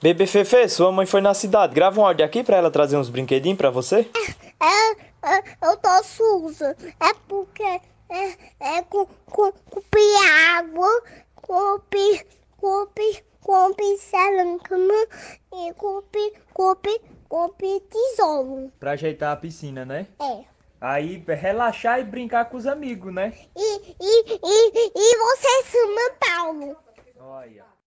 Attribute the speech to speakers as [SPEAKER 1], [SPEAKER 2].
[SPEAKER 1] Bebê Fefe, sua mãe foi na cidade. Grava um áudio aqui pra ela trazer uns brinquedinhos pra você.
[SPEAKER 2] É, é, eu tô suja. É porque é, é com, com, cupi água, cupi, cupi, cupi salancama e cupi, cupi, cupi tesouro.
[SPEAKER 3] Pra ajeitar a piscina, né? É. Aí relaxar e brincar com os amigos, né?
[SPEAKER 2] E, e,
[SPEAKER 4] e, e você chama é Paulo.
[SPEAKER 3] Olha.